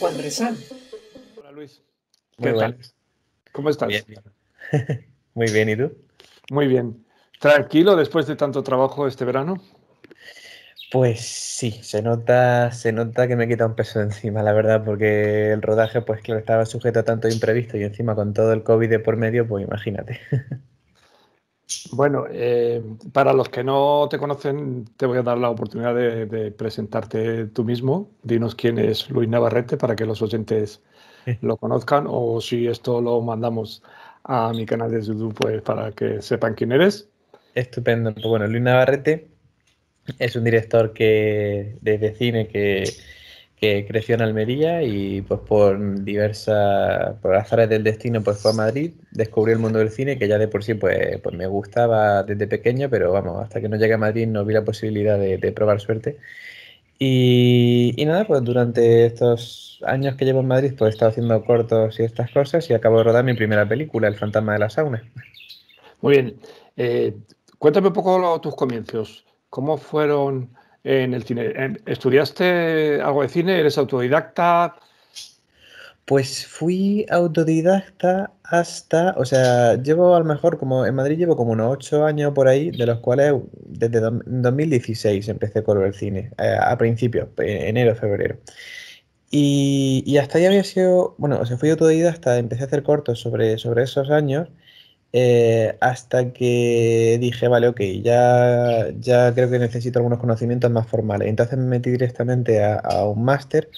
Juan Rezán. Hola Luis. ¿Qué tal? ¿Cómo estás? Muy bien, ¿y tú? Muy bien. ¿Tranquilo después de tanto trabajo este verano? Pues sí, se nota, se nota que me quita un peso encima, la verdad, porque el rodaje, pues claro, estaba sujeto a tanto imprevisto y encima con todo el COVID de por medio, pues imagínate. Bueno, eh, para los que no te conocen, te voy a dar la oportunidad de, presentarte tú mismo. Dinos quién es Luis Navarrete para que los oyentes lo conozcan o si esto lo mandamos a mi canal de YouTube pues, para que sepan quién eres. Estupendo. Pues bueno, Luis Navarrete es un director que desde cine que que creció en Almería y pues por diversas, por azares del destino, pues fue a Madrid, descubrió el mundo del cine, que ya de por sí pues, pues me gustaba desde pequeño, pero vamos, hasta que no llegué a Madrid no vi la posibilidad de, de probar suerte. Y, y, nada, pues durante estos años que llevo en Madrid, pues he estado haciendo cortos y estas cosas y acabo de rodar mi primera película, El fantasma de la sauna. Muy bien, eh, cuéntame un poco tus comienzos, ¿cómo fueron en el cine. ¿Estudiaste algo de cine? ¿Eres autodidacta? Pues fui autodidacta hasta, o sea, llevo a lo mejor como en Madrid llevo como unos ocho años por ahí, de los cuales desde 2016 empecé con el cine, eh, a, principio, principios, enero, febrero. Y, hasta ahí había sido, bueno, o sea, fui autodidacta, empecé a hacer cortos sobre, sobre esos años eh, hasta que dije, vale, ok, ya, ya creo que necesito algunos conocimientos más formales. Entonces me metí directamente a, un máster.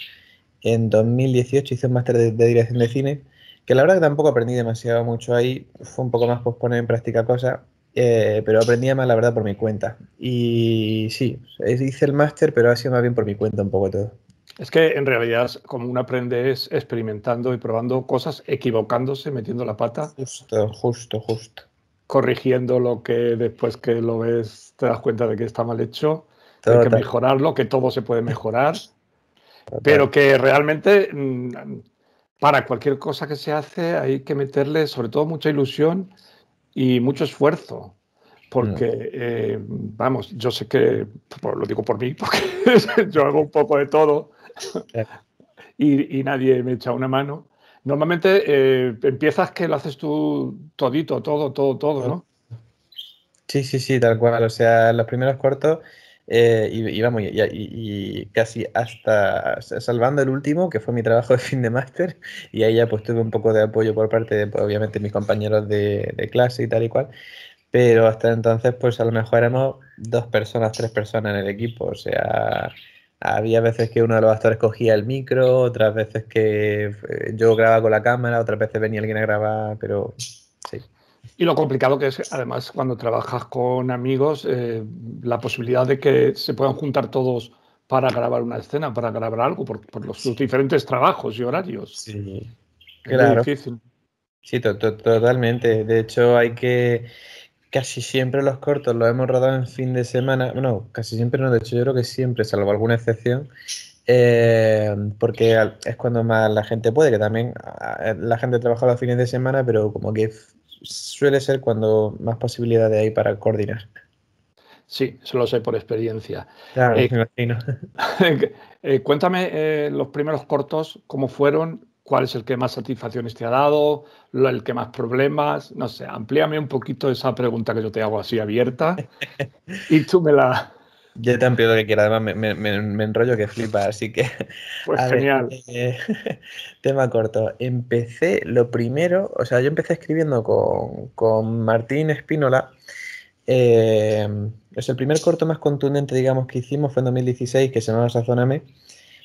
En 2018 hice un máster de, dirección de cine, que la verdad que tampoco aprendí demasiado mucho ahí. Fue un poco más posponer en práctica cosas, eh, pero aprendí más, la verdad, por mi cuenta. Y sí, hice el máster, pero ha sido más bien por mi cuenta un poco todo. Es que en realidad, como uno aprende, es experimentando y probando cosas, equivocándose, metiendo la pata. Justo, justo, justo. Corrigiendo lo que después que lo ves te das cuenta de que está mal hecho, hay que mejorarlo, que todo se puede mejorar, pero que realmente mm, para cualquier cosa que se hace hay que meterle sobre todo mucha ilusión y mucho esfuerzo porque, mm. eh, vamos, yo sé que, lo digo por mí, porque yo hago un poco de todo y, nadie me echa una mano. Normalmente eh, empiezas que lo haces tú todito, todo, todo, todo, ¿no? Sí, sí, sí, tal cual. O sea, los primeros cuartos eh, y, vamos, y, casi hasta salvando el último, que fue mi trabajo de fin de máster, y ahí ya pues tuve un poco de apoyo por parte de, pues, obviamente, mis compañeros de clase y tal y cual pero hasta entonces pues a lo mejor éramos dos personas, tres personas en el equipo, o sea, había veces que uno de los actores cogía el micro, otras veces que eh, yo grababa con la cámara, otras veces venía alguien a grabar, pero sí. Y lo complicado que es, además, cuando trabajas con amigos, eh, la posibilidad de que se puedan juntar todos para grabar una escena, para grabar algo, por, los, sus diferentes trabajos y horarios. Sí, claro. difícil. Sí, totalmente. De hecho, hay que casi siempre los cortos los hemos rodado en fin de semana. Bueno, casi siempre no, de hecho yo creo que siempre, salvo alguna excepción, eh, porque es cuando más la gente puede, que también ah, eh, la gente trabaja los fines de semana, pero como que suele ser cuando más posibilidades hay para coordinar. Sí, eso lo sé por experiencia. Claro, eh, cuéntame los primeros cortos, cómo fueron, cuál es el que más satisfacciones te ha dado, el que más problemas, no sé, amplíame un poquito esa pregunta que yo te hago así abierta y tú me la... Yo te amplio lo que quiera, además me, me, me enrollo que flipa, así que... Pues genial. Eh, tema corto. Empecé, lo primero, o sea, yo empecé escribiendo con, con Martín Espínola. o eh, el primer corto más contundente, digamos, que hicimos fue en 2016, que se llamaba Sazóname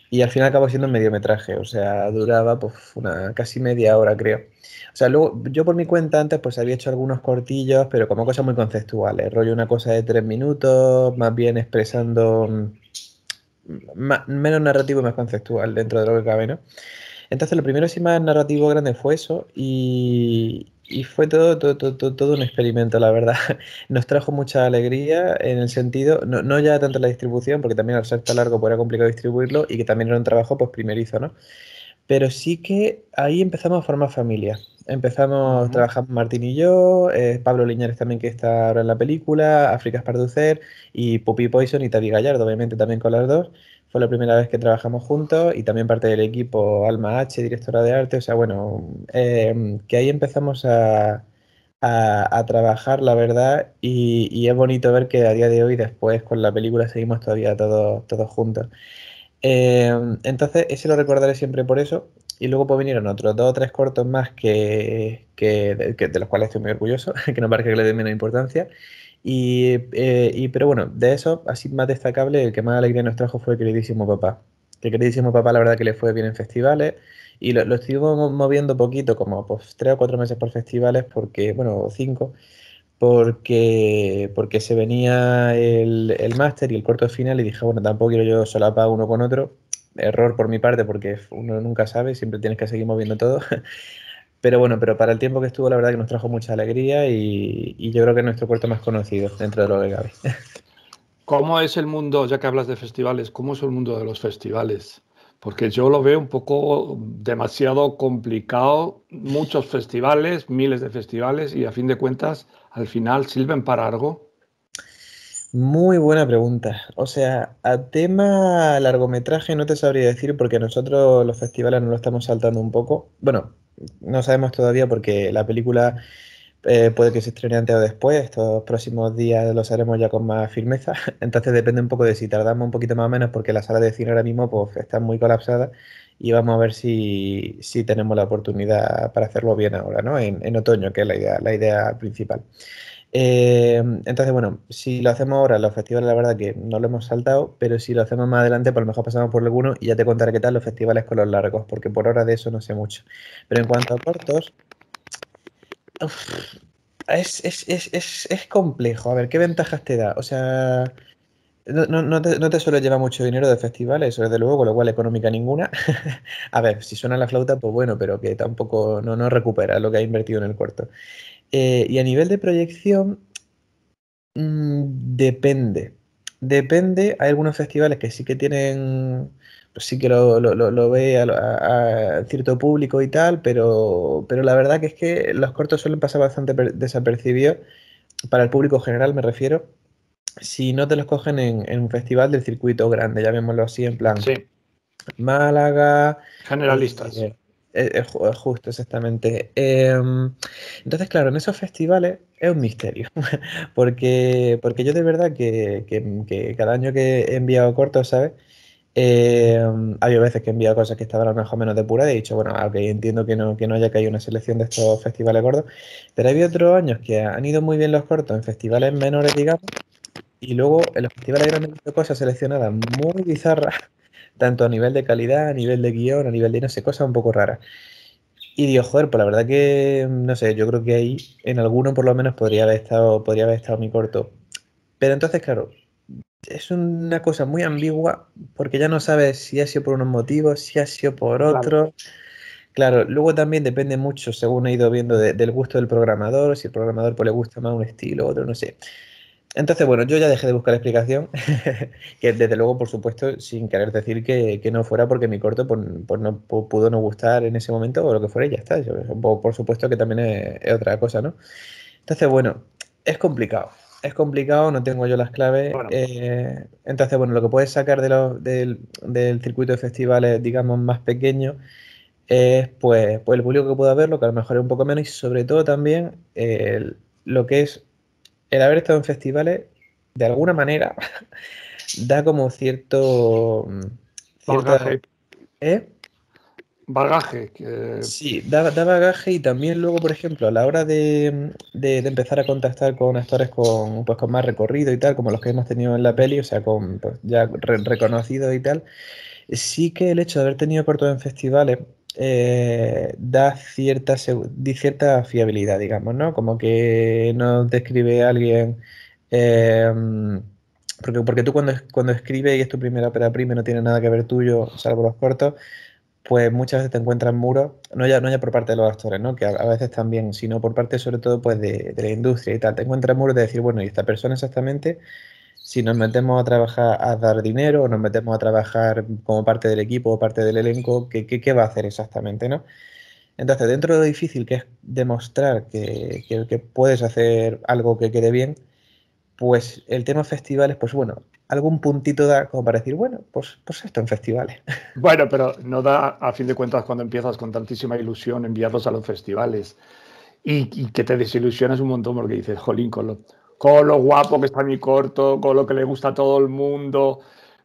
y al final acabó siendo un mediometraje, o sea, duraba pues, una casi media hora, creo. O sea, luego yo por mi cuenta antes pues había hecho algunos cortillos, pero como cosas muy conceptuales, rollo una cosa de tres minutos, más bien expresando mm, menos narrativo y más conceptual dentro de lo que cabe, ¿no? Entonces, lo primero sí más narrativo grande fue eso y, y fue todo, todo, todo, un experimento, la verdad. Nos trajo mucha alegría en el sentido, no, ya tanto la distribución, porque también al ser tan largo pues era complicado distribuirlo y que también era un trabajo pues primerizo, ¿no? Pero sí que ahí empezamos a formar familia. Empezamos, trabajando Martín y yo, eh, Pablo Liñares también que está ahora en la película, África Esparducer y Puppy Poison y Tavi Gallardo, obviamente también con las dos. Fue la primera vez que trabajamos juntos y también parte del equipo Alma H, directora de arte. O sea, bueno, em, que ahí empezamos a, trabajar, la verdad, y, es bonito ver que a día de hoy, después con la película, seguimos todavía todos, todos juntos. Em, entonces, ese lo recordaré siempre por eso y luego pues vinieron otros dos o tres cortos más que, de, los cuales estoy muy orgulloso, que no parece que le den menos importancia. Y, eh, pero bueno, de eso, así más destacable, el que más alegría nos trajo fue Queridísimo Papá. Que Queridísimo Papá, la verdad que le fue bien en festivales. Y lo, estuvimos moviendo poquito, como pues tres o cuatro meses por festivales, porque, bueno, cinco, porque, porque se venía el, el máster y el corto final y dije, bueno, tampoco quiero yo solapar uno con otro error por mi parte porque uno nunca sabe, siempre tienes que seguir moviendo todo. Pero bueno, pero para el tiempo que estuvo, la verdad que nos trajo mucha alegría y, yo creo que es nuestro puerto más conocido dentro de lo que cabe. ¿Cómo es el mundo, ya que hablas de festivales, cómo es el mundo de los festivales? Porque yo lo veo un poco demasiado complicado, muchos festivales, miles de festivales y a fin de cuentas al final sirven para algo. Muy buena pregunta. O sea, a tema largometraje no te sabría decir porque nosotros los festivales no lo estamos saltando un poco. Bueno, no sabemos todavía porque la película eh, puede que se estrene antes o después. Estos próximos días lo haremos ya con más firmeza. Entonces depende un poco de si tardamos un poquito más o menos porque la sala de cine ahora mismo pues, está muy colapsada y vamos a ver si, si tenemos la oportunidad para hacerlo bien ahora, ¿no? En, en otoño, que es la idea, la idea principal. Eh, entonces, bueno, si lo hacemos ahora, los festivales la verdad que no lo hemos saltado, pero si lo hacemos más adelante, por pues lo mejor pasamos por alguno y ya te contaré qué tal los festivales con los largos, porque por ahora de eso no sé mucho. Pero en cuanto a cortos, es, complejo. A ver, ¿qué ventajas te da? O sea, no, te, suele llevar mucho dinero de festivales, eso desde luego, con lo cual económica ninguna. a ver, si suena la flauta, pues bueno, pero que tampoco no, no recupera lo que ha invertido en el corto. Eh, y a nivel de proyección, mm, depende. Depende, hay algunos festivales que sí que tienen, pues sí que lo, ve a, cierto público y tal, pero, pero la verdad que es que los cortos suelen pasar bastante desapercibidos, para el público general me refiero, si no te los cogen en, un festival del circuito grande, llamémoslo así, en plan sí. Málaga. Generalistas. Eh, es justo, exactamente. Em, entonces, claro, en esos festivales es un misterio, porque, porque yo de verdad que, cada año que he enviado cortos, ¿sabes? Em, había veces que he enviado cosas que estaban a lo mejor menos depuradas y he dicho, bueno, ok, entiendo que no, que no haya caído una selección de estos festivales gordos, pero había otros años que han ido muy bien los cortos en festivales menores, digamos, y luego en los festivales grandes cosas seleccionadas muy bizarras tanto a nivel de calidad, a nivel de guión, a nivel de no sé, cosas un poco raras. Y digo, joder, pues la verdad que, no sé, yo creo que ahí en alguno por lo menos podría haber estado, podría haber estado mi corto. Pero entonces, claro, es una cosa muy ambigua porque ya no sabes si ha sido por unos motivos, si ha sido por otro Claro. luego también depende mucho, según he ido viendo, del gusto del programador, si el programador pues, le gusta más un estilo, otro, no sé. Entonces, bueno, yo ya dejé de buscar explicación, que desde luego, por supuesto, sin querer decir que, no fuera porque mi corto pues, pues no pudo no gustar en ese momento o lo que fuera y ya está. por supuesto que también es, otra cosa, ¿no? Entonces, bueno, es complicado. Es complicado, no tengo yo las claves. Eh, entonces, bueno, lo que puedes sacar de del, circuito de festivales, digamos, más pequeño es pues, pues el público que pueda verlo, que a lo mejor es un poco menos, y sobre todo también eh, lo que es el haber estado en festivales, de alguna manera, da como cierto... bagaje. Mm, ¿eh? Bagaje. Sí, da, bagaje y también luego, por ejemplo, a la hora de, mm, empezar a contactar con actores pues, con, más recorrido y tal, como los que hemos tenido en la peli, o sea, con pues, ya reconocidos y tal, sí que el hecho de haber tenido todo en festivales eh, da cierta, cierta fiabilidad, digamos, ¿no? Como que no describe escribe alguien... Em, porque, porque tú cuando, cuando escribes y es tu primera ópera prima no tiene nada que ver tuyo, salvo los cortos, pues muchas veces te encuentras muros, no ya, no ya por parte de los actores, ¿no? que a, veces también, sino por parte sobre todo pues de, de, la industria y tal, te encuentras muros de decir, bueno, ¿y esta persona exactamente si nos metemos a trabajar a dar dinero o nos metemos a trabajar como parte del equipo o parte del elenco, ¿qué, qué, qué va a hacer exactamente? ¿no? Entonces, dentro de lo difícil que es demostrar que, que, puedes hacer algo que quede bien, pues el tema festivales, pues bueno, algún puntito da como para decir, bueno, pues, pues esto en festivales. Bueno, pero no da, a fin de cuentas, cuando empiezas con tantísima ilusión enviarlos a los festivales y, y que te desilusionas un montón porque dices, jolín, con los con lo guapo que está mi corto, con lo que le gusta a todo el mundo,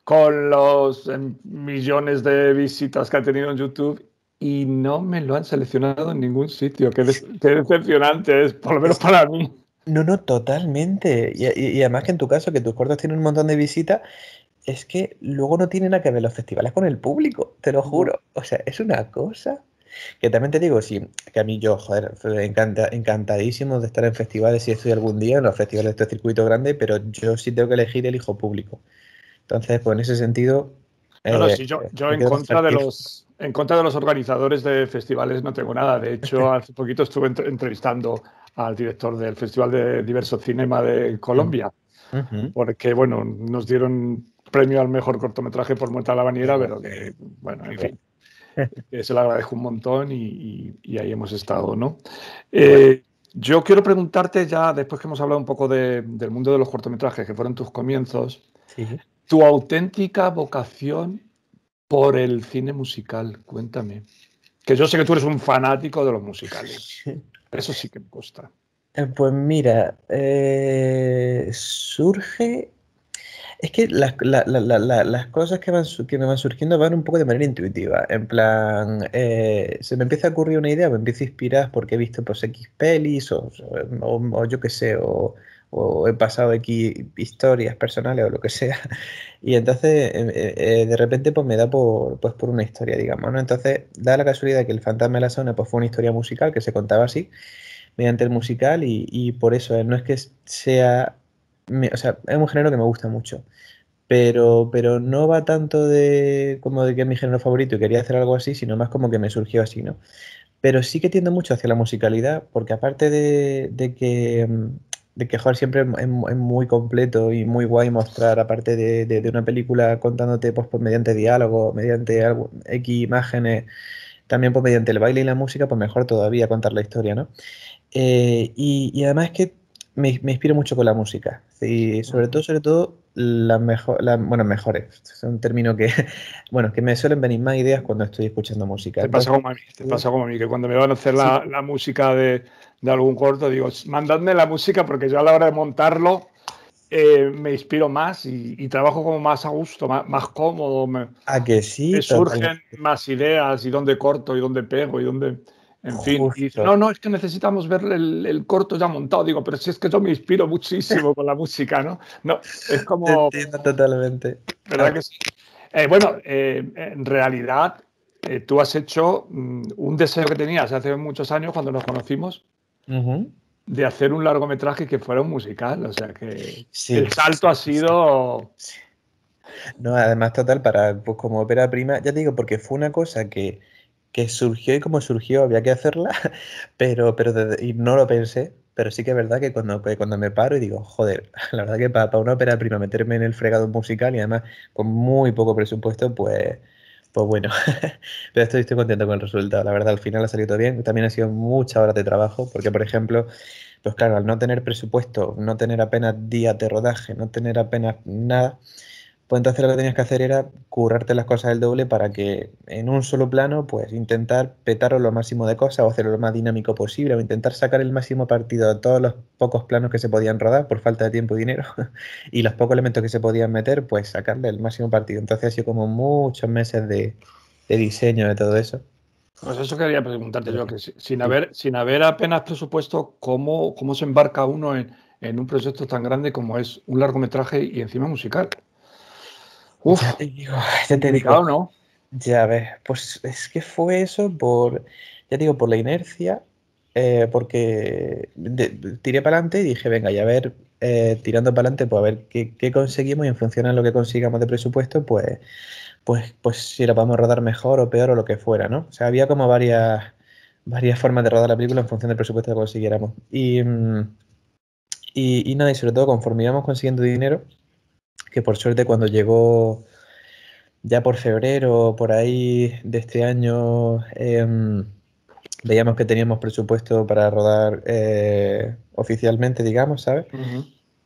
con los em, millones de visitas que ha tenido en YouTube y no me lo han seleccionado en ningún sitio. Qué, decepcionante es, por lo menos para mí. No, no, totalmente. Y, además que en tu caso, que tus cortos tienen un montón de visitas, es que luego no tienen nada que ver los festivales con el público, te lo juro. O sea, es una cosa. Que también te digo, sí, que a mí yo, joder, encanta, encantadísimo de estar en festivales y estoy algún día en los festivales de este circuito grande, pero yo sí tengo que elegir el hijo público. Entonces, pues en ese sentido. no, eh, sí, yo, eh, yo en contra de los. En contra de los organizadores de festivales no tengo nada. De hecho, hace poquito estuve entrevistando al director del Festival de Diverso Cinema de Colombia, porque, bueno, nos dieron premio al mejor cortometraje por Muerta a la Bañera, pero que, bueno, en fin se la agradezco un montón y, ahí hemos estado, ¿no? Eh, yo quiero preguntarte ya, después que hemos hablado un poco del mundo de los cortometrajes, que fueron tus comienzos, tu auténtica vocación por el cine musical, cuéntame. Que yo sé que tú eres un fanático de los musicales. Eso sí que me gusta. Eh, pues mira, eh, surge es que las, cosas que, me van surgiendo van un poco de manera intuitiva. En plan, eh, se me empieza a ocurrir una idea, me empiezo a inspirar porque he visto pues, X pelis o, yo qué sé, o, he pasado X historias personales o lo que sea. Y entonces, em, eh, eh, de repente, pues me da por, pues, por una historia, digamos. ¿no? Entonces, da la casualidad que El Fantasma de la sauna pues, fue una historia musical que se contaba así mediante el musical y, y por eso no es que sea o sea, es un género que me gusta mucho. Pero, pero no va tanto de como de que es mi género favorito y quería hacer algo así, sino más como que me surgió así, ¿no? Pero sí que tiendo mucho hacia la musicalidad, porque aparte de, que de que mm, siempre es, muy completo y muy guay mostrar, aparte de, una película contándote pues, mediante diálogo, mediante algo, X imágenes, también pues, mediante el baile y la música, pues mejor todavía contar la historia, ¿no? Eh, y, y, además que me, inspiro mucho con la música. y sobre todo, sobre todo, las mejor, la, bueno, mejores. Es un término que, bueno, que me suelen venir más ideas cuando estoy escuchando música. Te pasa como a mí, te pasa como a mí, que cuando me van a hacer la, música de, de, algún corto, digo, mandadme la música porque ya a la hora de montarlo eh, me inspiro más y, trabajo como más a gusto, más, más cómodo. Me, ¿A ah, que sí? surgen más ideas y dónde corto y dónde pego y dónde... En fin, no, no, es que necesitamos ver el, corto ya montado. Digo, pero si es que yo me inspiro muchísimo con la música, ¿no? No, es como... totalmente. ¿Verdad que eh, bueno, eh, en realidad eh, tú has hecho mm, un deseo que tenías hace muchos años cuando nos conocimos de hacer un largometraje que fuera un musical. O sea que el salto ha sido... No, además total, para, pues, como ópera prima, ya te digo, porque fue una cosa que que surgió y como surgió había que hacerla, pero, pero y no lo pensé, pero sí que es verdad que cuando, pues, cuando me paro y digo, joder, la verdad que para, para una ópera prima meterme en el fregado musical y además con muy poco presupuesto, pues, pues bueno, pero estoy, estoy contento con el resultado, la verdad al final ha salido todo bien, también ha sido muchas horas de trabajo, porque por ejemplo, pues claro, al no tener presupuesto, no tener apenas días de rodaje, no tener apenas nada, entonces lo que tenías que hacer era currarte las cosas del doble para que en un solo plano, pues intentar petaros lo máximo de cosas o hacerlo lo más dinámico posible o intentar sacar el máximo partido de todos los pocos planos que se podían rodar por falta de tiempo y dinero y los pocos elementos que se podían meter, pues sacarle el máximo partido. Entonces ha sido como muchos meses de, diseño de todo eso. Pues eso quería preguntarte yo, que sin haber, sin haber apenas presupuesto, ¿cómo, cómo se embarca uno en, un proyecto tan grande como es un largometraje y encima musical? Uf, digo, te he ¿no? Ya ves, pues es que fue eso por, ya digo, por la inercia, eh, porque tiré para adelante y dije, venga, ya a ver, eh, tirando para adelante, pues a ver qué, conseguimos y en función de lo que consigamos de presupuesto, pues, pues, pues si la podemos rodar mejor o peor o lo que fuera, ¿no? O sea, había como varias, varias formas de rodar la película en función del presupuesto que consiguiéramos. Y, mm, y, y nada, y sobre todo conforme íbamos consiguiendo dinero, que por suerte cuando llegó ya por febrero, por ahí de este año, em, veíamos que teníamos presupuesto para rodar eh, oficialmente, digamos, ¿sabes?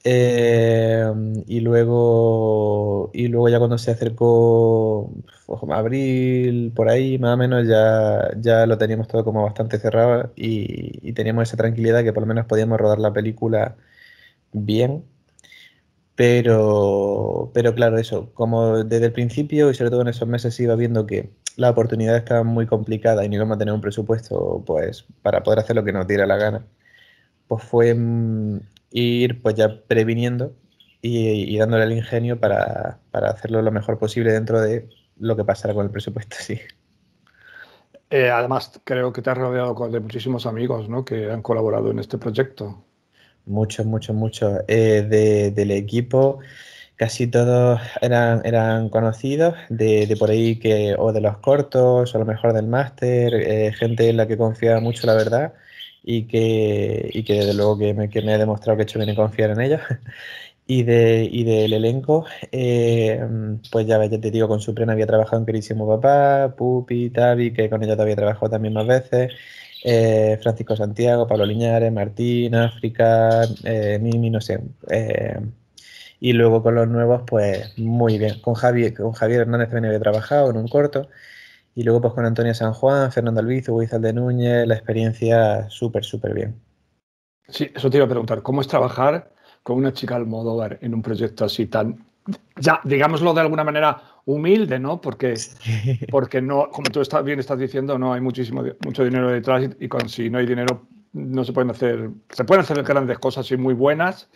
Em, y luego y luego ya cuando se acercó abril, por ahí más o menos, ya, ya lo teníamos todo como bastante cerrado y, y teníamos esa tranquilidad que por lo menos podíamos rodar la película bien pero, pero claro, eso, como desde el principio y sobre todo en esos meses iba viendo que la oportunidad estaba muy complicada y no íbamos a tener un presupuesto pues, para poder hacer lo que nos diera la gana, pues fue mm, ir pues ya previniendo y, dándole el ingenio para, hacerlo lo mejor posible dentro de lo que pasara con el presupuesto, sí. Eh, además, creo que te has rodeado de muchísimos amigos ¿no? que han colaborado en este proyecto. Muchos, muchos, muchos. Eh, de, del equipo casi todos eran, eran conocidos de, de, por ahí que o de los cortos o a lo mejor del máster, eh, gente en la que confiaba mucho la verdad y que, y que desde luego que me, ha demostrado que he hecho bien en confiar en ellos. y, de, y del elenco, eh, pues ya te digo, con Suprema había trabajado en Querísimo Papá, Pupi, Tavi, que con ellos había trabajado también más veces. Eh, Francisco Santiago, Pablo Liñares, Martín, África, eh, Mimi, no sé. Eh, y luego con los nuevos, pues muy bien. Con, Javier, con Javier Hernández también había trabajado en un corto. Y luego pues con Antonio San Juan, Fernando Albizu, Huizal de Núñez, la experiencia súper, súper bien. Sí, eso te iba a preguntar. ¿Cómo es trabajar con una chica al modo, en un proyecto así tan, ya, digámoslo de alguna manera, humilde, ¿no? Porque, porque no, como tú estás, bien estás diciendo, no hay muchísimo, mucho dinero detrás y, con, si no hay dinero no se pueden hacer, se pueden hacer grandes cosas y muy buenas,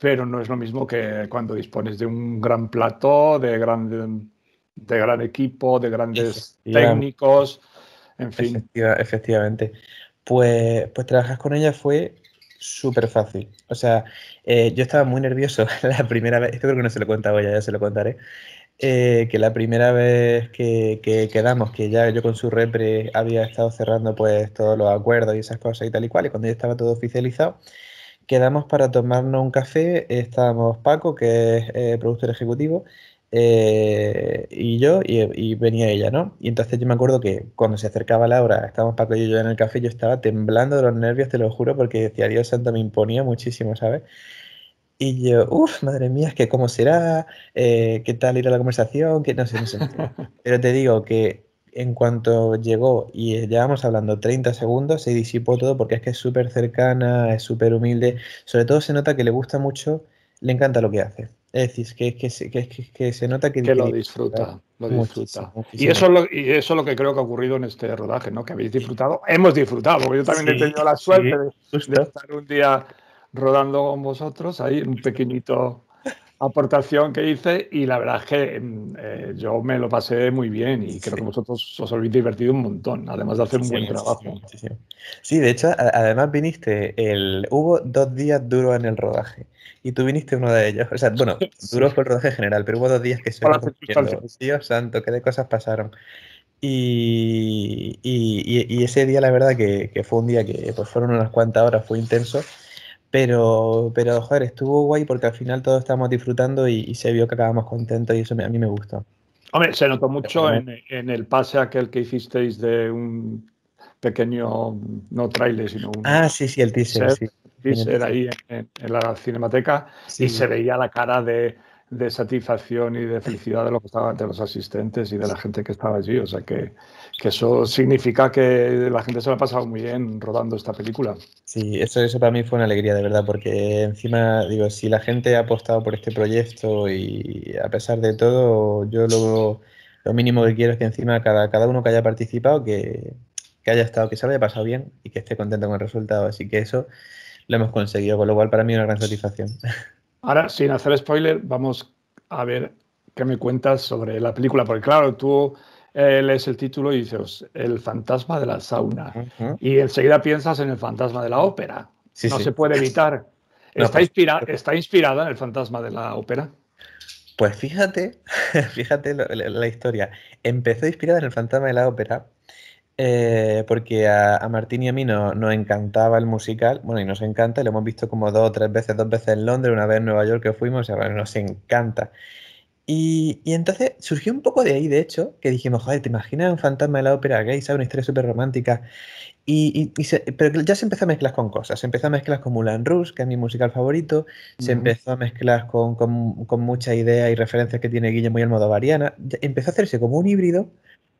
pero no es lo mismo que cuando dispones de un gran plato, de gran, de gran equipo, de grandes técnicos, en fin. efectivamente. Pues, pues trabajar con ella fue súper fácil. O sea, eh, yo estaba muy nervioso la primera vez, esto creo que no se lo contado ya, ya se lo contaré. Eh, que la primera vez que, quedamos, que ya yo con su repre había estado cerrando pues todos los acuerdos y esas cosas y tal y cual, y cuando ya estaba todo oficializado, quedamos para tomarnos un café, estábamos Paco, que es eh, productor ejecutivo, eh, y yo, y, venía ella, ¿no? Y entonces yo me acuerdo que cuando se acercaba la hora, estábamos Paco y yo en el café, yo estaba temblando de los nervios, te lo juro, porque decía, Dios santo, me imponía muchísimo, ¿sabes? Y yo, uff, madre mía, es que cómo será, eh, qué tal a la conversación, que no sé, no sé. Pero te digo que en cuanto llegó y eh, llevamos hablando 30 segundos, se disipó todo porque es que es súper cercana, es súper humilde. Sobre todo se nota que le gusta mucho, le encanta lo que hace. Es decir, que, que, que, que se nota que, lo disfruta. Lo disfruta. Y, eso es lo, y eso es lo que creo que ha ocurrido en este rodaje, ¿no? Que habéis disfrutado. Hemos disfrutado, porque yo también he tenido la suerte de estar un día rodando con vosotros, ahí un pequeñito aportación que hice y la verdad es que mm, eh, yo me lo pasé muy bien y creo que vosotros os habéis divertido un montón, además de hacer un buen trabajo. Sí, de hecho, además viniste, el, hubo dos días duros en el rodaje y tú viniste uno de ellos. O sea, bueno, duro fue el rodaje general, pero hubo dos días que se... Dios santo, qué de cosas pasaron. Y, y, ese día, la verdad, que, que fue un día que pues, fueron unas cuantas horas, fue intenso pero, pero joder, estuvo guay porque al final todos estábamos disfrutando y, se vio que acabamos contentos y eso a mí me gustó. Hombre, se notó mucho en, el pase aquel que hicisteis de un pequeño, no trailer, sino un... Ah, sí, sí, el teaser, Teaser ahí en, la cinemateca y se veía la cara de de satisfacción y de felicidad de, lo que estaba ante los asistentes y de la gente que estaba allí. O sea que, que, eso significa que la gente se lo ha pasado muy bien rodando esta película. Sí, eso, eso para mí fue una alegría de verdad, porque encima, digo, si la gente ha apostado por este proyecto y a pesar de todo, yo lo, lo mínimo que quiero es que encima cada, cada uno que haya participado, que, que haya estado, que se lo haya pasado bien y que esté contento con el resultado. Así que eso lo hemos conseguido, con lo cual para mí una gran satisfacción. Ahora, sin hacer spoiler, vamos a ver qué me cuentas sobre la película, porque claro, tú eh, lees el título y dices, el fantasma de la sauna, y enseguida piensas en el fantasma de la ópera. no se puede evitar. está, pues, eh, está inspirada en el fantasma de la ópera. Pues fíjate, fíjate la historia. Empezó inspirada en el fantasma de la ópera, eh, porque a, Martín y a mí no, nos encantaba el musical, bueno, y nos encanta, lo hemos visto como dos o tres veces, dos veces en Londres, una vez en Nueva York que fuimos, y nos encanta. Y, entonces surgió un poco de ahí, de hecho, que dijimos, joder, ¿te imaginas un fantasma de la ópera gay, Es Una historia súper romántica. Y, pero ya se empezó a mezclar con cosas. Se empezó a mezclar con Mulan Rus que es mi musical favorito. Se empezó a mezclar con, con, muchas ideas y referencias que tiene Guillermo y variana, Empezó a hacerse como un híbrido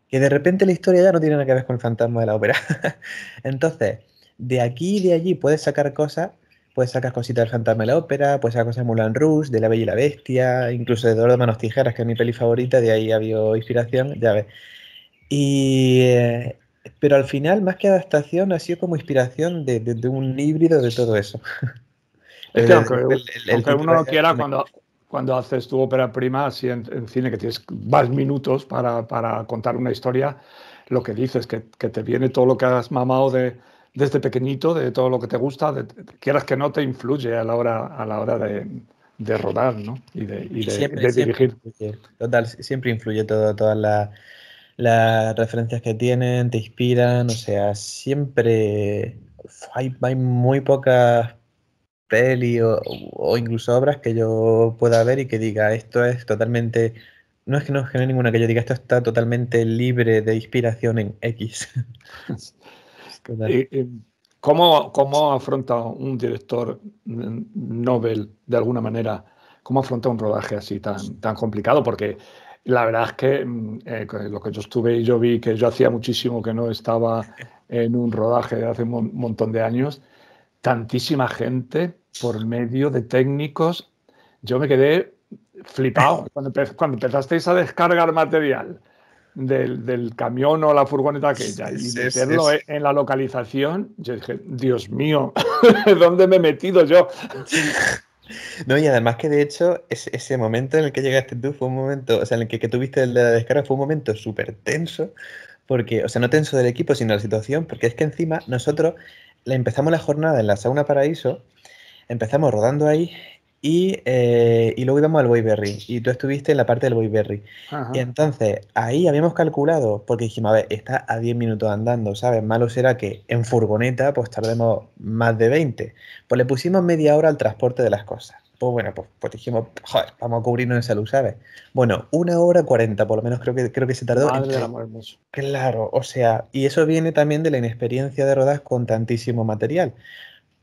que de repente la historia ya no tiene nada que ver con el fantasma de la ópera. Entonces, de aquí y de allí puedes sacar cosas, puedes sacar cositas del fantasma de la ópera, puedes sacar cosas de Mulan Rouge, de La Bella y la Bestia, incluso de Dolor de Manos Tijeras, que es mi peli favorita, de ahí ha habido inspiración, ya ves. Y, eh, pero al final, más que adaptación, ha sido como inspiración de, un híbrido de todo eso. Es que uno lo quiera, cuando, cuando haces tu ópera prima, así en, cine, que tienes más minutos para, para, contar una historia, lo que dices, que, que te viene todo lo que has mamado de, desde pequeñito, de todo lo que te gusta, quieras que no, te influye a la hora, a la hora de, de rodar ¿no? y de, y de, dirigir. Siempre Total, siempre influye todas las referencias que tienen, te inspiran, o sea, siempre hay muy pocas peli o, incluso obras que yo pueda ver y que diga esto es totalmente, no es que no genere ninguna que yo diga esto está totalmente libre de inspiración en X. Eh, eh, ¿Cómo, afronta un director Nobel de alguna manera? ¿Cómo afronta un rodaje así tan, tan complicado? Porque la verdad es mm, eh, que lo que yo estuve y yo vi que yo hacía muchísimo que no estaba en un rodaje hace un montón de años tantísima gente por medio de técnicos. Yo me quedé flipado cuando, empezasteis a descargar material del, camión o la furgoneta aquella y meterlo en la localización. Yo dije, Dios mío, ¿dónde me he metido yo? No, y además que de hecho ese, momento en el que llegaste tú fue un momento, o sea, en el que, tuviste el de la descarga fue un momento súper tenso, porque, o sea, no tenso del equipo, sino de la situación, porque es que encima nosotros empezamos la jornada en la Sauna Paraíso, empezamos rodando ahí y, eh, luego íbamos al Boyberry y tú estuviste en la parte del Boyberry. Y entonces ahí habíamos calculado, porque dijimos, a ver, está a 10 minutos andando, ¿sabes? Malo será que en furgoneta pues tardemos más de 20. Pues le pusimos media hora al transporte de las cosas pues bueno, pues, pues, dijimos, joder, vamos a cubrirnos en salud, ¿sabes? Bueno, una hora cuarenta, por lo menos creo que, creo que se tardó. Claro, o sea, y eso viene también de la inexperiencia de rodas con tantísimo material.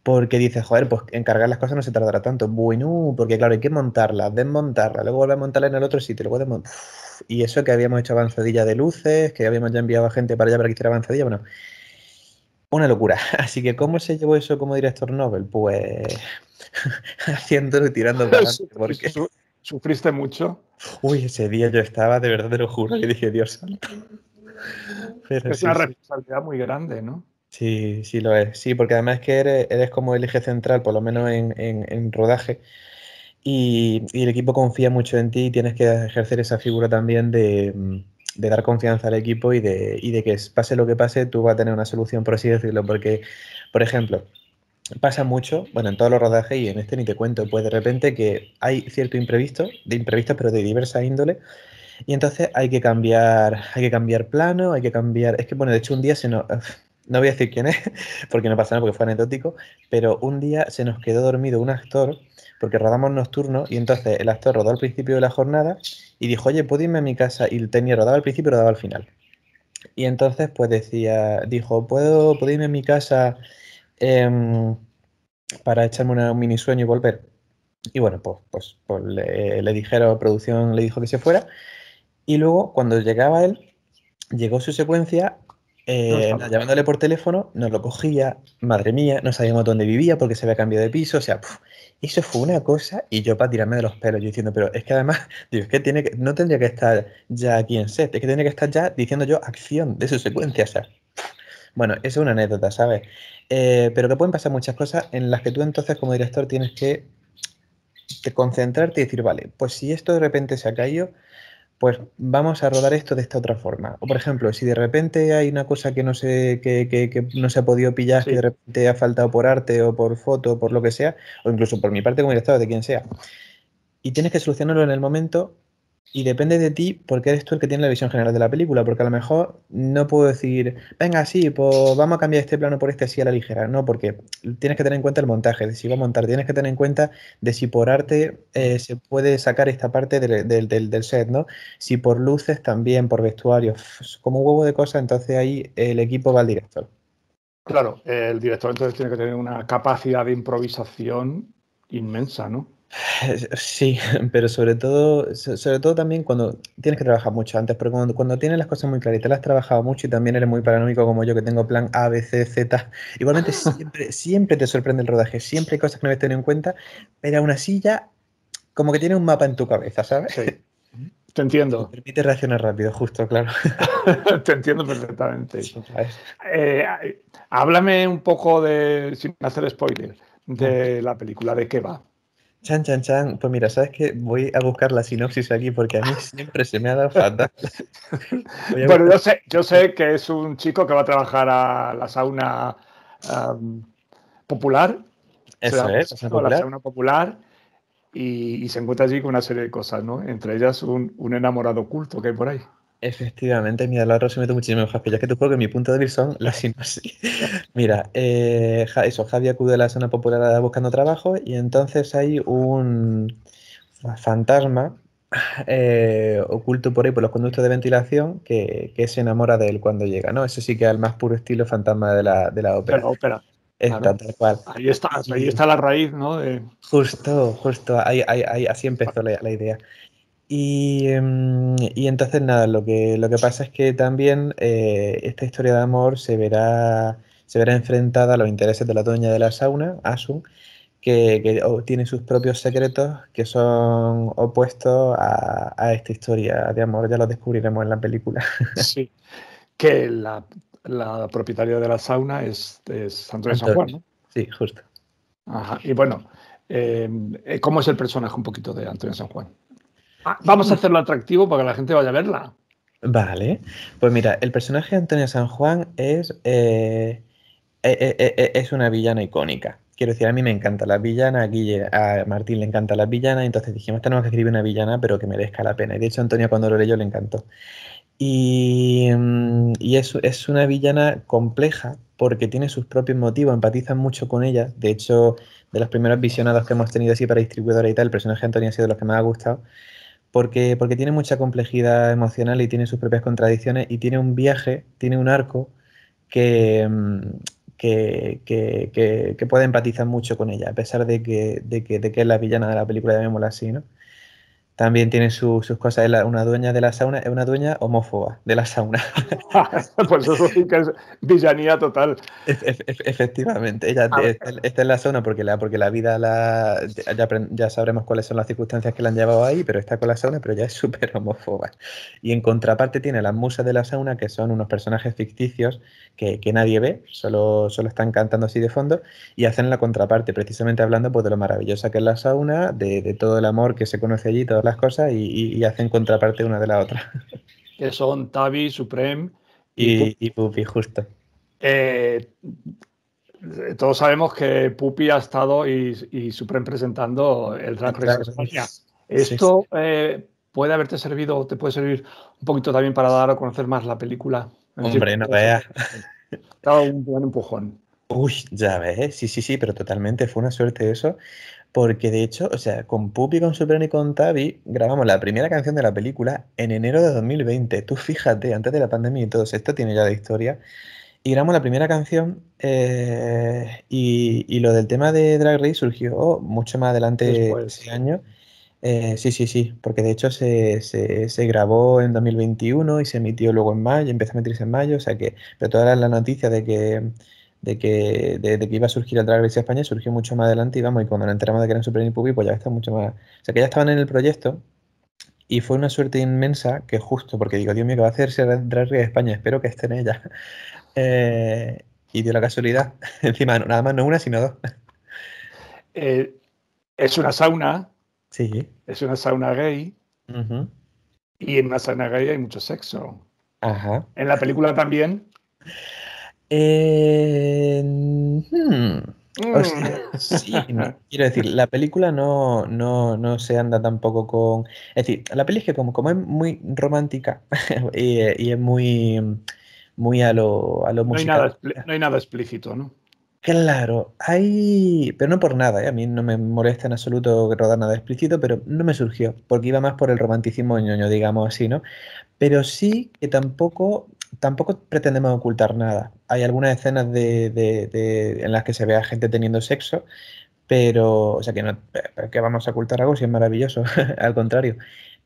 Porque dices, joder, pues encargar las cosas no se tardará tanto. Bueno, porque claro, hay que montarlas, desmontarlas, luego volver a montarla en el otro sitio, luego desmontarlas, Y eso que habíamos hecho avanzadilla de luces, que habíamos ya enviado a gente para allá para que hiciera avanzadilla, bueno, una locura. Así que, ¿cómo se llevó eso como director Nobel? Pues haciéndolo y tirando Porque... ¿Sufriste mucho? Uy, ese día yo estaba, de verdad te lo juro, que dije, Dios santo. es una responsabilidad muy grande, ¿no? Sí, sí lo es. Sí, porque además que eres, como el eje central, por lo menos en, rodaje. Y, y, el equipo confía mucho en ti y tienes que ejercer esa figura también de mm, de dar confianza al equipo y de, y de que pase lo que pase, tú vas a tener una solución, por así decirlo. Porque, por ejemplo, pasa mucho, bueno, en todos los rodajes y en este ni te cuento, pues de repente que hay cierto imprevisto, de imprevisto pero de diversa índole, y entonces hay que cambiar, hay que cambiar plano, hay que cambiar, es que bueno, de hecho un día se nos, no voy a decir quién es, porque no pasa nada, porque fue anecdótico, pero un día se nos quedó dormido un actor porque rodamos nocturno y entonces el actor rodó al principio de la jornada y dijo, oye, ¿puedo irme a mi casa? Y tenía rodado al principio y rodaba al final. Y entonces pues decía, dijo, ¿puedo, irme a mi casa em, para echarme un mini y volver? Y bueno, pues, pues, pues le, dijeron, dijeron, producción le dijo que se fuera. Y luego, cuando llegaba él, llegó su secuencia eh, llamándole por teléfono, nos lo cogía, madre mía, no sabíamos dónde vivía porque se había cambiado de piso, o sea, eso fue una cosa y yo para tirarme de los pelos, yo diciendo, pero es que además, digo, que, tiene que no tendría que estar ya aquí en set, es que tiene que estar ya diciendo yo acción de su secuencia, o bueno, eso es una anécdota, ¿sabes? Eh, pero que pueden pasar muchas cosas en las que tú entonces como director tienes que concentrarte y decir, vale, pues si esto de repente se ha caído, pues vamos a rodar esto de esta otra forma. O por ejemplo, si de repente hay una cosa que no se, que, no se ha podido pillar, que de repente ha faltado por arte o por foto o por lo que sea, o incluso por mi parte como director, de quien sea, y tienes que solucionarlo en el momento, y depende de ti porque eres tú el que tiene la visión general de la película, porque a lo mejor no puedo decir, venga, sí, pues vamos a cambiar este plano por este así a la ligera, no, porque tienes que tener en cuenta el montaje, de si va a montar, tienes que tener en cuenta de si por arte eh, mm. se puede sacar esta parte del, del, del, set, ¿no? Si por luces también, por vestuario, como un huevo de cosas, entonces ahí el equipo va al director. Claro, el director entonces tiene que tener una capacidad de improvisación inmensa, ¿no? Sí, pero sobre todo, sobre todo también cuando tienes que trabajar mucho antes, porque cuando, tienes las cosas muy claras y te las has trabajado mucho y también eres muy paranoico como yo que tengo plan A, B, C, Z, igualmente siempre, siempre te sorprende el rodaje, siempre hay cosas que no habías tenido en cuenta, pero aún así ya como que tiene un mapa en tu cabeza, ¿sabes? Sí. Te entiendo. Te permite reaccionar rápido, justo, claro. Te entiendo perfectamente. Eh, háblame un poco de, sin hacer spoiler, de la película, de qué va. Chan, chan, chan. Pues mira, ¿sabes qué? Voy a buscar la sinopsis aquí porque a mí siempre se me ha dado falta. bueno, yo sé, yo sé que es un chico que va a trabajar a la sauna popular. Eso es, la sauna popular. Y, se encuentra allí con una serie de cosas, ¿no? Entre ellas un, enamorado oculto que hay por ahí. Efectivamente, mira, otro se mete muchísimo en que ya que tú juro que mi punto de vista son las sinopsis. mira, eh, eso, Javier acude a la zona popular buscando trabajo y entonces hay un fantasma eh, oculto por ahí por los conductos de ventilación que, se enamora de él cuando llega, ¿no? Eso sí que es el más puro estilo fantasma de la, de la ópera. Ahí está, ahí está la raíz, ¿no? Justo, justo, así empezó la idea. Em, y, entonces nada, lo que, lo que pasa es que también eh, esta historia de amor se verá, se verá enfrentada a los intereses de la dueña de la sauna, Asun, que, que tiene sus propios secretos que son opuestos a, esta historia de amor, ya lo descubriremos en la película. Sí, que la, propietaria de la sauna es, Antonio, San Juan, ¿no? Sí, justo. Ajá. Y bueno, em, eh, ¿cómo es el personaje un poquito de Antonio San Juan? Ah, vamos a hacerlo atractivo para que la gente vaya a verla. Vale. Pues mira, el personaje de Antonia San Juan es, eh, eh, eh, es una villana icónica. Quiero decir, a mí me encanta la villana, a, a Martín le encanta las villanas, entonces dijimos, tenemos que escribir una villana, pero que merezca la pena. Y de hecho, Antonia cuando lo leyó le encantó. Y, mm, y es, una villana compleja, porque tiene sus propios motivos, empatizan mucho con ella. De hecho, de los primeros visionados que hemos tenido así para distribuidora y tal, el personaje de Antonio ha sido de los que más ha gustado porque, porque tiene mucha complejidad emocional y tiene sus propias contradicciones y tiene un viaje, tiene un arco mm, que, que, puede empatizar mucho con ella, a pesar de que, de que, de que es la villana de la película, mola así, ¿no? también tiene sus cosas. una dueña de la sauna es una dueña homófoba de la sauna. pues eso sí que es villanía total. efectivamente, ella está en la sauna porque la, porque la vida, la, ya, sabremos cuáles son las circunstancias que la han llevado ahí, pero está con la sauna, pero ya es súper homófoba. Y en contraparte tiene las musas de la sauna, que son unos personajes ficticios que, que, nadie ve, solo, solo están cantando así de fondo, y hacen la contraparte, precisamente hablando pues, de lo maravillosa que es la sauna, de, de todo el amor que se conoce allí, todo las cosas y, hacen contraparte una de la otra. Que son Tavi, Supreme y, Pupi, justo. Eh, todos sabemos que Pupi ha estado y, Supreme presentando el Drag Race. Esto eh, puede haberte servido, te puede servir un poquito también para dar a conocer más la película. Hombre, no veas. un buen empujón. Uy, ya ves, sí, sí, sí, pero totalmente fue una suerte eso. Porque de hecho, o sea, con Pupi, con Supreme y con Tavi grabamos la primera canción de la película en enero de 2020. Tú fíjate, antes de la pandemia y todo, esto tiene ya de historia. Y grabamos la primera canción eh, y, lo del tema de Drag Race surgió mucho más adelante ese año. Eh, sí, sí, sí, porque de hecho se, grabó en 2021 y se emitió luego en mayo, empezó a emitirse en mayo, o sea que, pero todas las la noticia de que de que, que iba a surgir el Drag Race España, surgió mucho más adelante y vamos, y cuando nos enteramos de que eran Super Pupi, pues ya está mucho más... O sea, que ya estaban en el proyecto y fue una suerte inmensa que justo, porque digo, Dios mío, que va a hacerse Drag Race España? Espero que esté en ella. Eh, y dio la casualidad, encima, nada más no una, sino dos. Eh, es una sauna. Sí. Es una sauna gay. Y en una sauna gay hay mucho sexo. Ajá. En la película también. Eh, sí, mm. quiero decir, la película no, no, no, se anda tampoco con. Es decir, la peli es que, como, es muy romántica y, es muy, muy a lo, musical. no hay nada explícito, ¿no? Claro, hay. Pero no por nada, ¿eh? a mí no me molesta en absoluto rodar nada explícito, pero no me surgió, porque iba más por el romanticismo ñoño, digamos así, ¿no? Pero sí que tampoco tampoco pretendemos ocultar nada. Hay algunas escenas en las que se ve a gente teniendo sexo, pero, o sea, que, no, vamos a ocultar algo si es maravilloso, al contrario,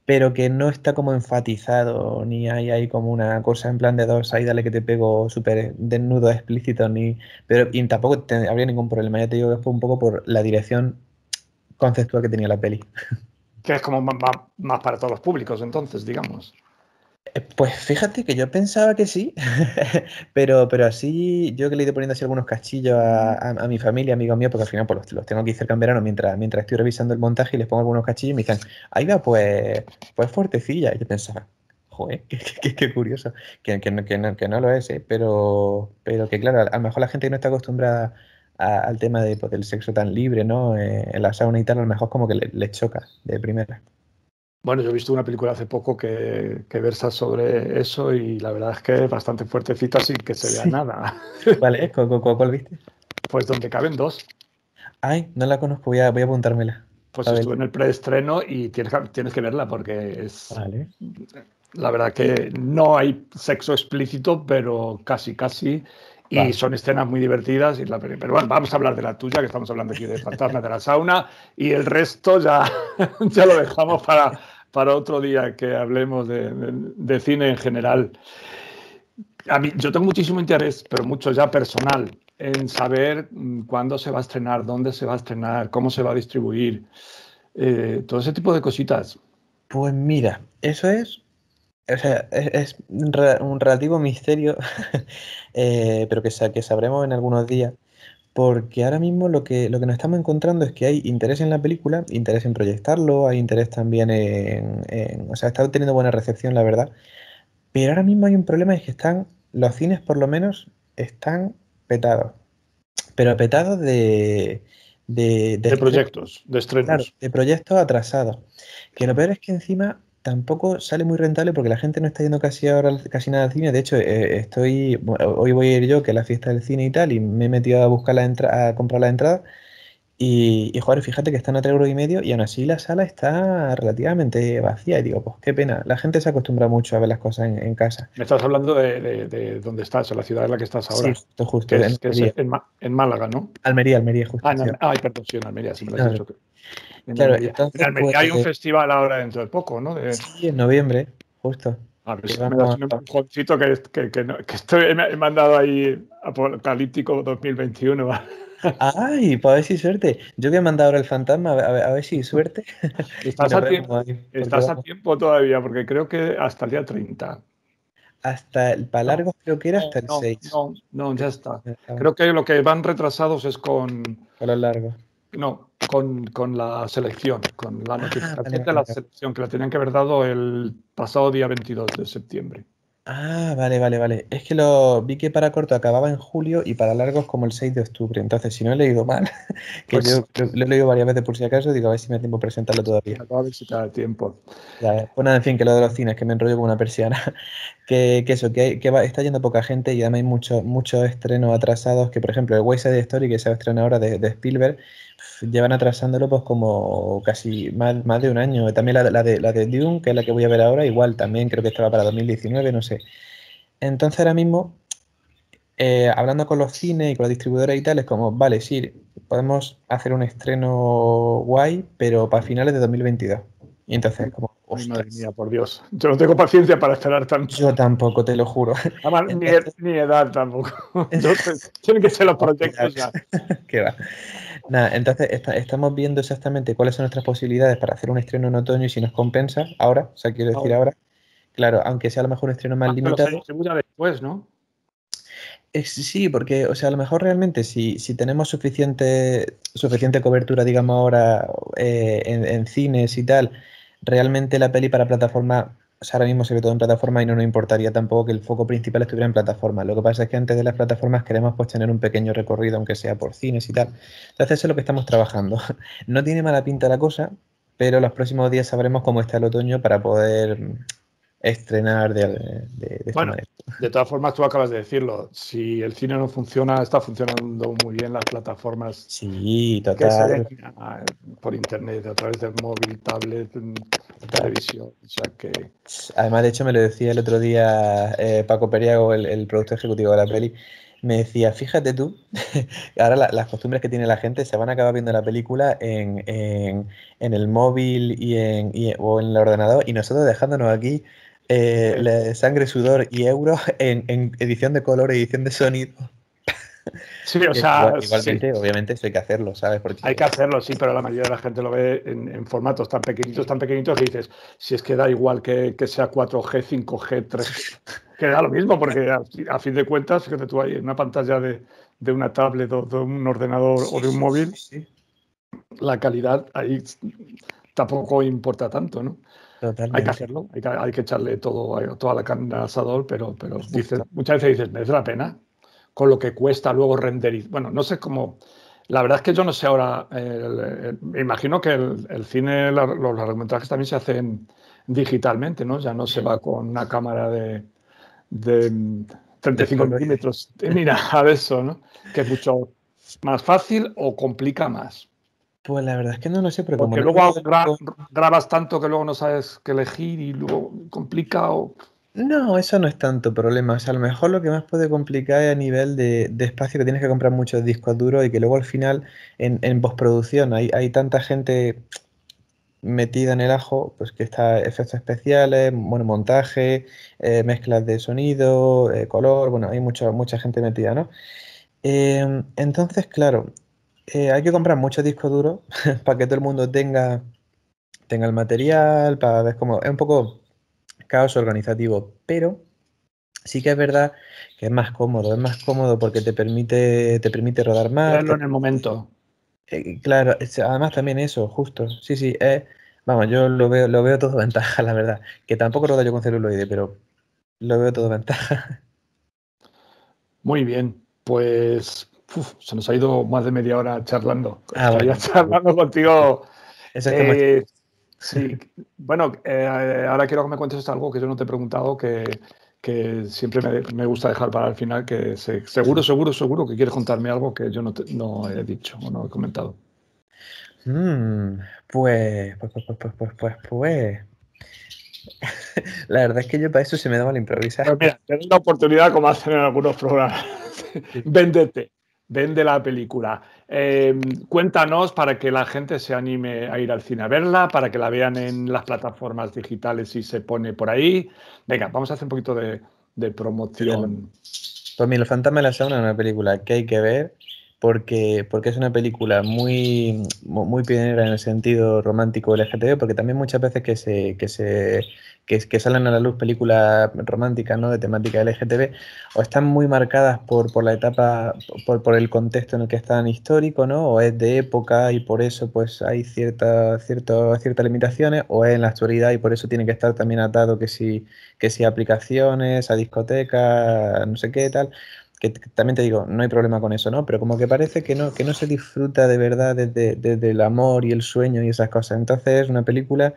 pero que no está como enfatizado, ni hay ahí como una cosa en plan de dos, ahí dale que te pego súper desnudo, explícito, ni, pero y tampoco habría ningún problema, ya te digo que fue un poco por la dirección conceptual que tenía la peli. Que es como más, más para todos los públicos, entonces, digamos. Eh, pues fíjate que yo pensaba que sí, pero, pero así yo que le he ido poniendo así algunos cachillos a, mi familia, amigos míos, porque al final pues, los, tengo que cerca en verano mientras, mientras estoy revisando el montaje y les pongo algunos cachillos y me dicen, ahí va, pues, pues fuertecilla. Y yo pensaba, joder, qué, curioso, que, que, no, que, no, lo es, ¿eh? pero, pero que claro, a, lo mejor la gente no está acostumbrada al tema de, pues, del sexo tan libre, ¿no? Eh, en la sauna y tal, a lo mejor como que les le choca de primera. Bueno, yo he visto una película hace poco que, versa sobre eso y la verdad es que es bastante fuertecita sin que se vea nada. Vale, ¿cu cuál viste? Pues donde caben dos. Ay, no la conozco, voy a, apuntármela. Pues estuve en el preestreno y tienes que, tienes que verla porque es. Vale. La verdad que no hay sexo explícito, pero casi, casi. Y son escenas muy divertidas. Y pero bueno, vamos a hablar de la tuya, que estamos hablando aquí de fantasmas de la sauna. Y el resto ya, ya lo dejamos para, para otro día que hablemos de, cine en general. A mí, yo tengo muchísimo interés, pero mucho ya personal, en saber mm, cuándo se va a estrenar, dónde se va a estrenar, cómo se va a distribuir, eh, todo ese tipo de cositas. Pues mira, eso es es, un relativo misterio, eh, pero que, que sabremos en algunos días, porque ahora mismo lo que, lo que nos estamos encontrando es que hay interés en la película, interés en proyectarlo, hay interés también en, O sea, está teniendo buena recepción, la verdad, pero ahora mismo hay un problema, es que están, los cines por lo menos, están petados, pero petados de... De, de, proyectos, de estrenos. de proyectos atrasados. Que lo peor es que encima tampoco sale muy rentable porque la gente no está yendo casi ahora nada al cine. De hecho, eh, estoy hoy voy a ir yo, que la fiesta del cine y tal, y me he metido a buscar la a comprar la entrada. Y, y joder, fíjate que están a 3 euros y medio y aún así la sala está relativamente vacía. Y digo, pues qué pena. La gente se acostumbra mucho a ver las cosas en, casa. Me estás hablando de, dónde estás, o la ciudad en la que estás ahora. Sí, justo, en, Málaga, ¿no? Almería, Almería, justo. Ah, ay, perdón, sí, en Almería, sí ah, Claro, pues, hay un eh, festival ahora dentro de poco, ¿no? Sí, en noviembre, justo. A ver, si me un jovencito que, estoy, he mandado ahí Apocalíptico 2021. Ay, para pues ver si suerte. Yo que he mandado ahora el fantasma, a ver, si suerte. Estás, a, tiempo, estás a tiempo, todavía, porque creo que hasta el día 30. Hasta el para largo creo que era hasta el 6. No, no, ya está. Creo que lo que van retrasados es con. Para largo no, con, con, la selección, con la ah, notificación de la selección que la tenían que haber dado el pasado día 22 de septiembre. Ah, vale, vale, vale. Es que lo vi que para corto acababa en julio y para largos como el 6 de octubre. Entonces, si no he leído mal, que pues yo lo, he leído varias veces por si acaso, digo a ver si me da tiempo presentarlo todavía. A ver si el tiempo. Ya, eh, bueno, en fin, que lo de los cines, que me enrollo con una persiana. que, eso, que, está yendo poca gente y además hay muchos mucho estrenos atrasados. Que por ejemplo, el Wayside Story que se va a estrenar ahora de, de Spielberg llevan atrasándolo pues como casi más, de un año. También la, la, de, la de Dune, que es la que voy a ver ahora, igual también creo que estaba para 2019, no sé. Entonces ahora mismo, eh, hablando con los cines y con los distribuidores y tal, es como, vale, sí, podemos hacer un estreno guay, pero para finales de 2022. Y entonces, como, madre mía, por Dios. Yo no tengo paciencia para esperar tanto. Yo tampoco, te lo juro. ni, edad tampoco. Entonces, tienen que ser los proyectos ya. Qué entonces estamos viendo exactamente cuáles son nuestras posibilidades para hacer un estreno en otoño y si nos compensa ahora, o sea, quiero decir ahora, claro, aunque sea a lo mejor un estreno más ah, limitado. Se después, ¿no? Eh, sí, porque, o sea, a lo mejor realmente si, tenemos suficiente, suficiente cobertura, digamos ahora, eh, en, en cines y tal, realmente la peli para plataforma ahora mismo se ve todo en plataforma y no nos importaría tampoco que el foco principal estuviera en plataforma. Lo que pasa es que antes de las plataformas queremos pues tener un pequeño recorrido, aunque sea por cines y tal. Entonces eso es lo que estamos trabajando. No tiene mala pinta la cosa, pero los próximos días sabremos cómo está el otoño para poder estrenar de, de, de bueno, De todas formas, tú acabas de decirlo. Si el cine no funciona, está funcionando muy bien las plataformas. Sí, total. por internet, a través del móvil, tablet, mm, televisión. que... Además, de hecho, me lo decía el otro día eh, Paco Periago, el, el productor ejecutivo de la peli me decía, fíjate tú, ahora las costumbres que tiene la gente se van a acabar viendo la película en, el móvil y en, o en el ordenador y nosotros dejándonos aquí eh, sangre, sudor y euros en, edición de color, edición de sonido. Sí, o sea. igualmente, obviamente, eso hay que hacerlo, ¿sabes? Hay que hacerlo, sí, pero la mayoría de la gente lo ve en, formatos tan pequeñitos, tan pequeñitos, que dices, si es que da igual que, sea 4G, 5G, 3G, que da lo mismo, porque a, fin de cuentas, fíjate tú ahí en una pantalla de, una tablet o de un ordenador o de un móvil, la calidad ahí tampoco importa tanto, ¿no? Hay que hacerlo, hay que, echarle todo, toda la carne al asador, pero, pero muchas veces dices, merece la pena, con lo que cuesta luego renderizar. Bueno, no sé cómo. La verdad es que yo no sé ahora. me imagino que el, cine, los largometrajes también se hacen digitalmente, ¿no? Ya no se va con una cámara de, 35 milímetros. Mira, a eso, ¿no? Que es mucho más fácil o complica más. Pues la verdad es que no lo sé, pero Porque luego grabas tanto que luego no sabes qué elegir y luego complicado. No, eso no es tanto problema. O sea, a lo mejor lo que más puede complicar es a nivel de, espacio que tienes que comprar muchos discos duros y que luego al final en, postproducción hay, tanta gente metida en el ajo, pues que está efectos especiales, bueno, montaje, eh, mezclas de sonido, eh, color, bueno, hay mucha, mucha gente metida, ¿no? Eh, entonces, claro, eh, hay que comprar muchos discos duros para que todo el mundo tenga, tenga el material, para ver cómo... Es un poco caos organizativo, pero sí que es verdad que es más cómodo, es más cómodo porque te permite, te permite rodar más. Claro, en el momento. Eh, claro, además también eso, justo. Sí, sí, vamos, yo lo veo, lo veo todo ventaja, la verdad. Que tampoco rodo yo con celuloide, pero lo veo todo ventaja. Muy bien, pues se nos ha ido más de media hora charlando. ya ah, charlando contigo. Eh, bueno, eh, ahora quiero que me cuentes algo que yo no te he preguntado, que, siempre me, gusta dejar para el final, que seguro, seguro, seguro que quieres contarme algo que yo no, he dicho o no he comentado. Hmm, pues, pues, pues, pues, pues, pues, pues. La verdad es que yo para eso se me da la improvisar. Pues mira, la oportunidad como hacen en algunos programas. Véndete vende la película. Em, cuéntanos para que la gente se anime a ir al cine a verla, para que la vean en las plataformas digitales y se pone por ahí. Venga, vamos a hacer un poquito de, promoción. Pues mira, El fantasma de la sauna es una película que hay que ver porque, porque es una película muy, muy pionera en el sentido romántico del LGTB, porque también muchas veces que se, que se que, salen a la luz películas románticas ¿no? de temática LGTB o están muy marcadas por, por la etapa, por, el contexto en el que están histórico, ¿no? o es de época y por eso pues hay cierta, cierto, ciertas limitaciones, o es en la actualidad y por eso tiene que estar también atado que si, que si aplicaciones, a discotecas, no sé qué tal. Que, también te digo, no hay problema con eso, ¿no? Pero como que parece que no, que no se disfruta de verdad desde, el amor y el sueño y esas cosas. Entonces es una película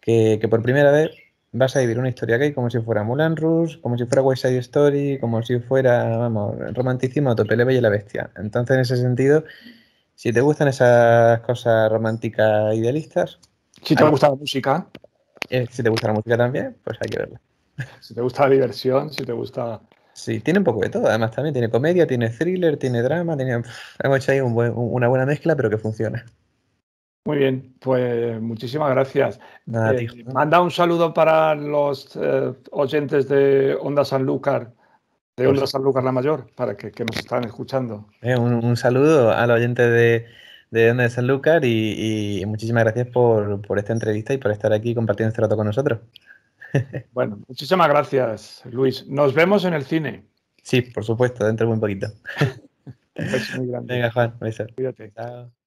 que, que por primera vez vas a vivir una historia gay como si fuera Mulan Rush, como si fuera West Side Story, como si fuera, vamos, romanticismo tope, bella y la bestia. Entonces, en ese sentido, si te gustan esas cosas románticas idealistas... Si te gusta la música... Eh, si te gusta la música también, pues hay que verla. Si te gusta la diversión, si te gusta... Sí, tiene un poco de todo, además también tiene comedia, tiene thriller, tiene drama, tiene... hemos hecho ahí una buena mezcla, pero que funciona. Muy bien, pues muchísimas gracias. Eh, manda un saludo para los eh, oyentes de Onda Sanlúcar, de pues Onda Sanlúcar la Mayor, para que, nos están escuchando. Eh, un, saludo al oyente de, de Onda Sanlúcar y, y muchísimas gracias por, esta entrevista y por estar aquí compartiendo este rato con nosotros. Bueno, muchísimas gracias, Luis. Nos vemos en el cine. Sí, por supuesto, dentro de muy poquito. Un muy grande. Venga, Juan, beso. Cuídate. Chao.